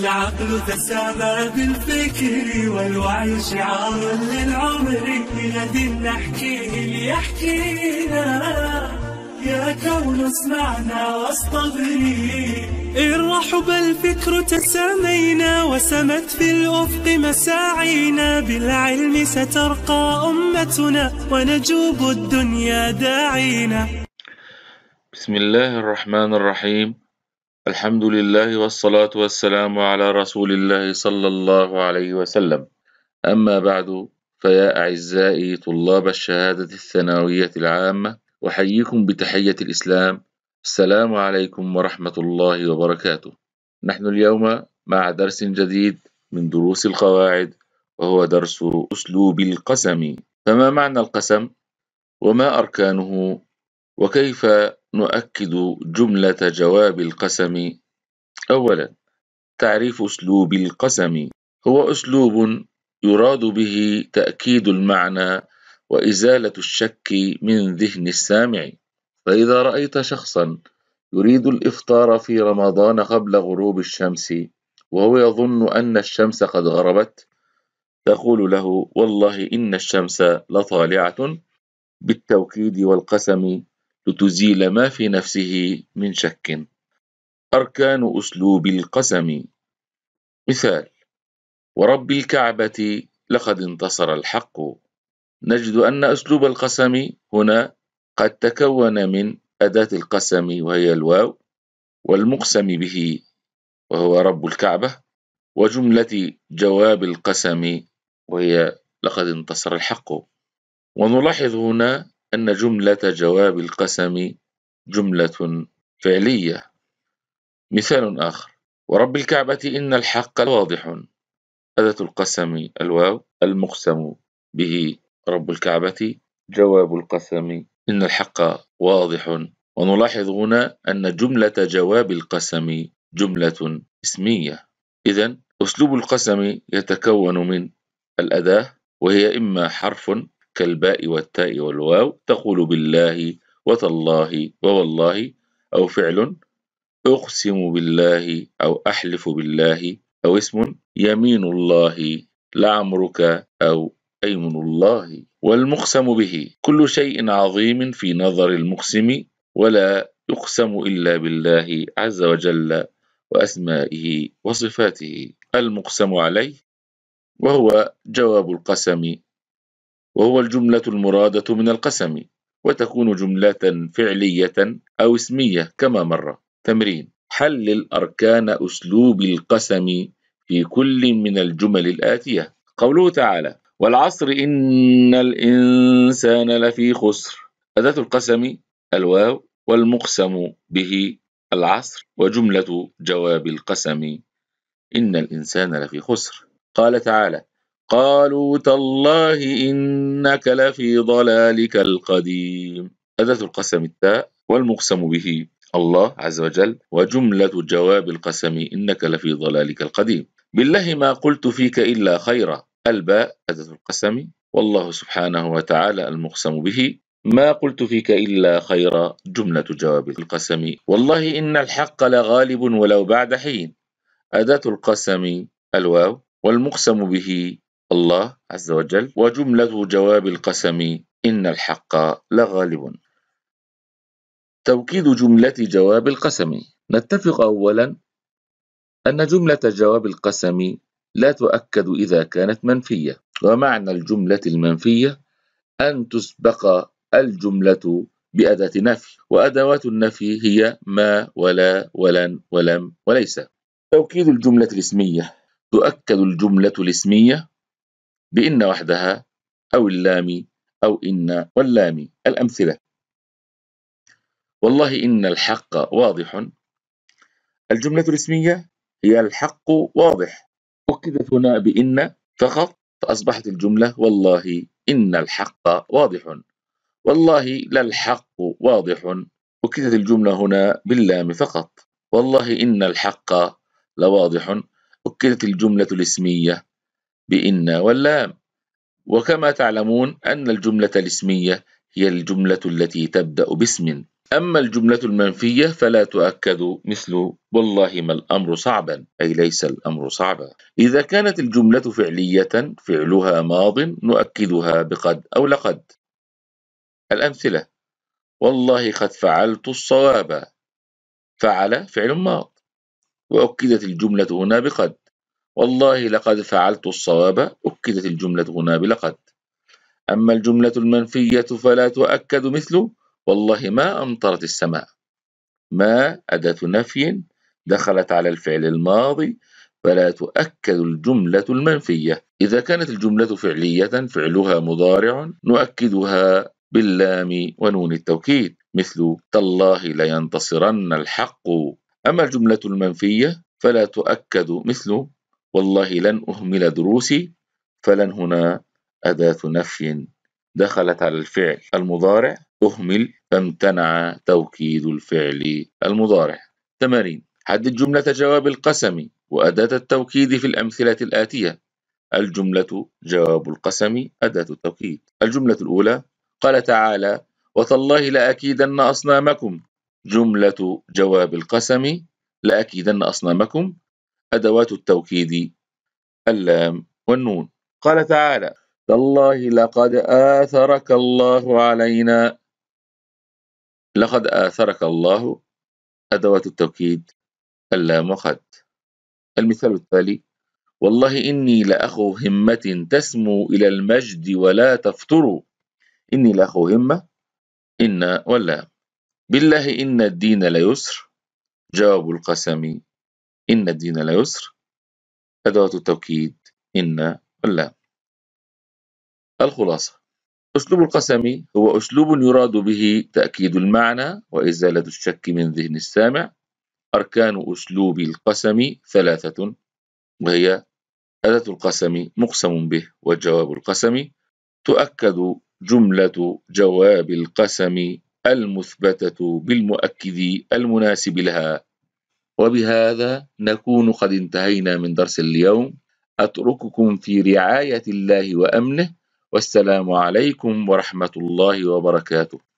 العقل تسامى بالفكر والوعي شعار للعمر بغد نحكيه ليحكينا يا كون اسمعنا واصطبري الرحب الفكر تسامينا وسمت في الأفق مساعينا بالعلم سترقى أمتنا ونجوب الدنيا داعينا بسم الله الرحمن الرحيم الحمد لله والصلاة والسلام على رسول الله صلى الله عليه وسلم أما بعد فيا أعزائي طلاب الشهادة الثانوية العامة أحييكم بتحية الإسلام السلام عليكم ورحمة الله وبركاته نحن اليوم مع درس جديد من دروس القواعد وهو درس أسلوب القسم فما معنى القسم وما أركانه وكيف نؤكد جملة جواب القسم أولا تعريف أسلوب القسم هو أسلوب يراد به تأكيد المعنى وإزالة الشك من ذهن السامع فإذا رأيت شخصا يريد الإفطار في رمضان قبل غروب الشمس وهو يظن أن الشمس قد غربت تقول له والله إن الشمس لطالعة بالتوكيد والقسم لتزيل ما في نفسه من شك أركان أسلوب القسم مثال ورب الكعبة لقد انتصر الحق نجد أن أسلوب القسم هنا قد تكون من أداة القسم وهي الواو والمقسم به وهو رب الكعبة وجملة جواب القسم وهي لقد انتصر الحق ونلاحظ هنا أن جملة جواب القسم جملة فعلية مثال آخر ورب الكعبة إن الحق واضح أداة القسم الواو المقسم به رب الكعبة جواب القسم إن الحق واضح ونلاحظ هنا أن جملة جواب القسم جملة اسمية إذا أسلوب القسم يتكون من الأداة وهي إما حرف كالباء والتاء والواو تقول بالله وتالله ووالله أو فعل أقسم بالله أو أحلف بالله أو اسم يمين الله لعمرك أو أيمن الله والمقسم به كل شيء عظيم في نظر المقسم ولا يقسم إلا بالله عز وجل وأسمائه وصفاته المقسم عليه وهو جواب القسم وهو الجملة المرادة من القسم وتكون جملة فعلية أو اسمية كما مر تمرين حلل أركان أسلوب القسم في كل من الجمل الآتية قوله تعالى والعصر إن الإنسان لفي خسر أداة القسم الواو والمقسم به العصر وجملة جواب القسم إن الإنسان لفي خسر قال تعالى قالوا تالله إنك لفي ضلالك القديم أداة القسم التاء والمقسم به الله عز وجل وجملة جواب القسم إنك لفي ضلالك القديم بالله ما قلت فيك إلا خيرا الباء أداة القسم والله سبحانه وتعالى المقسم به ما قلت فيك إلا خيرا جملة جواب القسم والله إن الحق لغالب ولو بعد حين أداة القسم الواو والمقسم به الله عز وجل وجملة جواب القسم إن الحق لغالب توكيد جملة جواب القسم نتفق أولا أن جملة جواب القسم لا تؤكد إذا كانت منفية ومعنى الجملة المنفية أن تسبق الجملة بأداة نفي وأدوات النفي هي ما ولا ولن ولم وليس توكيد الجملة الاسمية تؤكد الجملة الاسمية بإن وحدها أو اللام أو إن واللام الأمثلة والله إن الحق واضح الجملة الاسمية هي الحق واضح أكدت هنا بإن فقط فأصبحت الجملة والله إن الحق واضح والله لا الحق واضح أكدت الجملة هنا باللام فقط والله إن الحق لواضح أكدت الجملة الاسمية بإن واللام وكما تعلمون أن الجملة الاسمية هي الجملة التي تبدأ باسم أما الجملة المنفية فلا تؤكد مثل والله ما الأمر صعبا أي ليس الأمر صعبا إذا كانت الجملة فعلية فعلها ماض نؤكدها بقد أو لقد الأمثلة والله قد فعلت الصواب فعل فعل ماض وأكدت الجملة هنا بقد والله لقد فعلت الصواب أكدت الجملة هنا بلقد أما الجملة المنفية فلا تؤكد مثل والله ما أمطرت السماء ما أداة نفي دخلت على الفعل الماضي فلا تؤكد الجملة المنفية إذا كانت الجملة فعلية فعلها مضارع نؤكدها باللام ونون التوكيد مثل تالله لينتصرن الحق أما الجملة المنفية فلا تؤكد مثل والله لن أهمل دروسي فلن هنا أداة نفي دخلت على الفعل المضارع أهمل فامتنع توكيد الفعل المضارع تمارين حدد جملة جواب القسم وأداة التوكيد في الأمثلة الآتية الجملة جواب القسم أداة التوكيد الجملة الأولى قال تعالى وتالله لأكيدن أصنامكم جملة جواب القسم لأكيدن أصنامكم أدوات التوكيد اللام والنون قال تعالى تالله لقد آثرك الله علينا لقد آثرك الله أدوات التوكيد اللام وقد المثال التالي والله إني لأخو همة تسمو إلى المجد ولا تفتر إني لأخو همة إن ولا بالله إن الدين ليسر جواب القسم إن الدين لا يسر أدوات التوكيد إن ولا الخلاصة أسلوب القسم هو أسلوب يراد به تأكيد المعنى وإزالة الشك من ذهن السامع أركان أسلوب القسم ثلاثة وهي أداة القسم مقسم به وجواب القسم تؤكد جملة جواب القسم المثبتة بالمؤكد المناسب لها وبهذا نكون قد انتهينا من درس اليوم أترككم في رعاية الله وأمنه والسلام عليكم ورحمة الله وبركاته